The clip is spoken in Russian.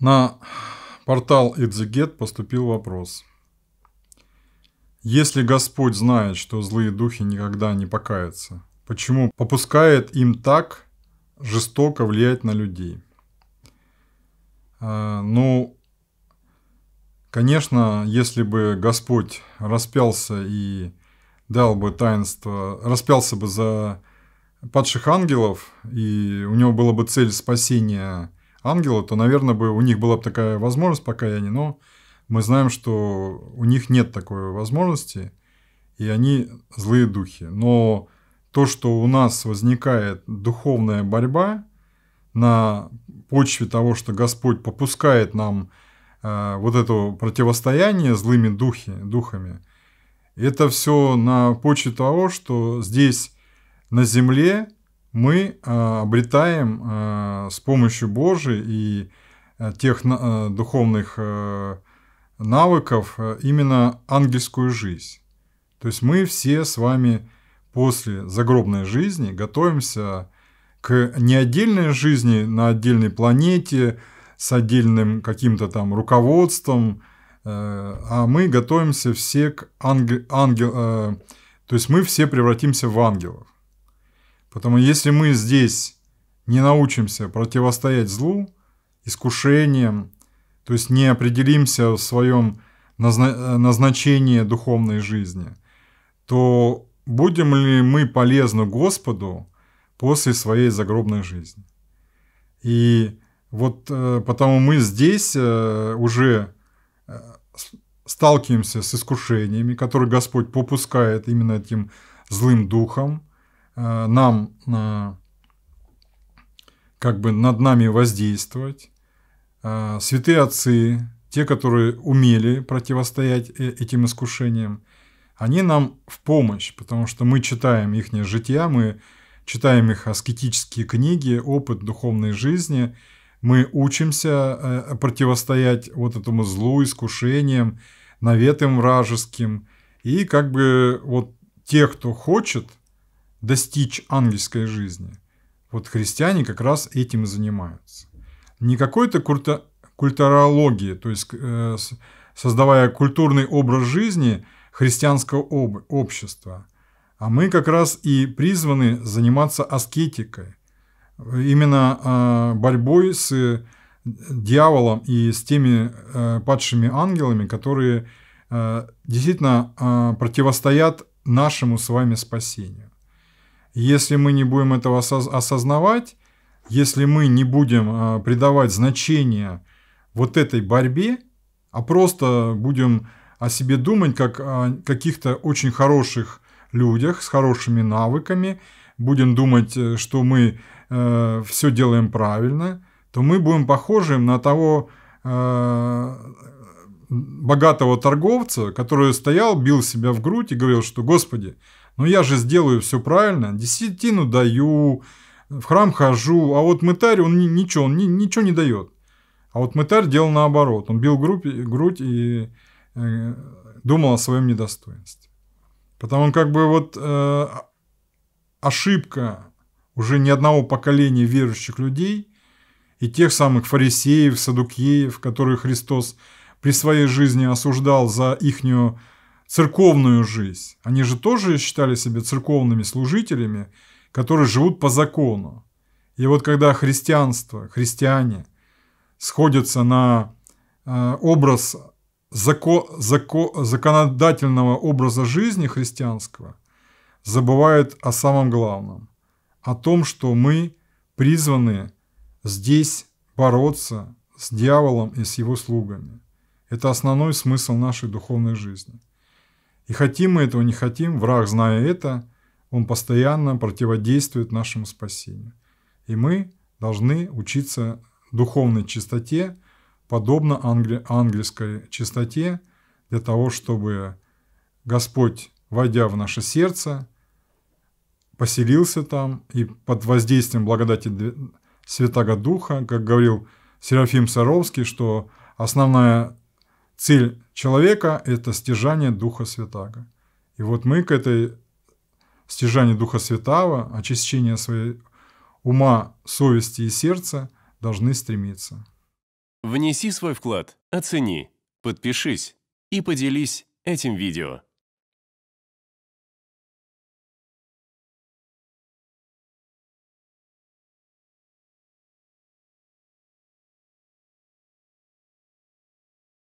На портал Идзигет поступил вопрос. Если Господь знает, что злые духи никогда не покаятся, почему попускает им так жестоко влиять на людей? А, ну, конечно, если бы Господь распялся и дал бы таинство, распялся бы за падших ангелов, и у него была бы цель спасения – ангела, то, наверное, бы у них была бы такая возможность покаяния, но мы знаем, что у них нет такой возможности, и они злые духи. Но то, что у нас возникает духовная борьба на почве того, что Господь попускает нам э, вот это противостояние злыми духи, духами, это все на почве того, что здесь на земле мы э, обретаем э, с помощью Божией и э, тех духовных навыков именно ангельскую жизнь. То есть мы все с вами после загробной жизни готовимся к не отдельной жизни на отдельной планете с отдельным каким-то там руководством, а мы готовимся все к ангел, ангел, то есть мы все превратимся в ангелов. Потому если мы здесь не научимся противостоять злу, искушениям, то есть не определимся в своем э, назначении духовной жизни, то будем ли мы полезны Господу после своей загробной жизни? И вот э, потому мы здесь э, уже сталкиваемся с искушениями, которые Господь попускает именно этим злым духом, Э, нам э, как бы над нами воздействовать. Э, святые отцы, те, которые умели противостоять этим искушениям, они нам в помощь, потому что мы читаем их жития, мы читаем их аскетические книги, опыт духовной жизни, мы учимся противостоять вот этому злу, искушениям, наветам вражеским. И как бы вот те, кто хочет – достичь ангельской жизни. Вот христиане как раз этим и занимаются. Не какой-то культа, культурологии, то есть э, создавая культурный образ жизни христианского об, общества, а мы как раз и призваны заниматься аскетикой, именно э, борьбой с э, дьяволом и с теми э, падшими ангелами, которые э, действительно а, противостоят нашему с вами спасению. Если мы не будем этого осознавать, если мы не будем а, придавать значение вот этой борьбе, а просто будем о себе думать как о каких-то очень хороших людях с хорошими навыками, будем думать, э, что мы э, все делаем правильно, то мы будем похожим на того э, богатого торговца, который стоял, бил себя в грудь и говорил, что «Господи, но «Ну, я же сделаю все правильно, десятину даю, в храм хожу, а вот мытарь, он ничего, он ничего не дает. А вот мытарь делал наоборот, он бил грудь, э, грудь и э, думал о своем недостоинстве. Потому как бы вот э, ошибка уже ни одного поколения верующих людей и тех самых фарисеев, садукеев, которые Христос при своей жизни осуждал за ихнюю церковную жизнь. Они же тоже считали себя церковными служителями, которые живут по закону. И вот когда христианство, христиане сходятся на э, образ зако, зако, законодательного образа жизни христианского, забывают о самом главном, о том, что мы призваны здесь бороться с дьяволом и с его слугами. Это основной смысл нашей духовной жизни. И хотим мы этого, не хотим, враг, зная это, он постоянно противодействует нашему спасению. И мы должны учиться духовной чистоте, подобно англи- ангельской чистоте, для того, чтобы Господь, войдя в наше сердце, поселился там и под воздействием благодати Святаго Духа, как говорил Серафим Саровский, что основная цель человека – это стяжание Духа Святаго. И вот мы к этой стяжанию Духа святого, очищению своей ума, совести и сердца должны стремиться. Внеси свой вклад, оцени, подпишись и поделись этим видео.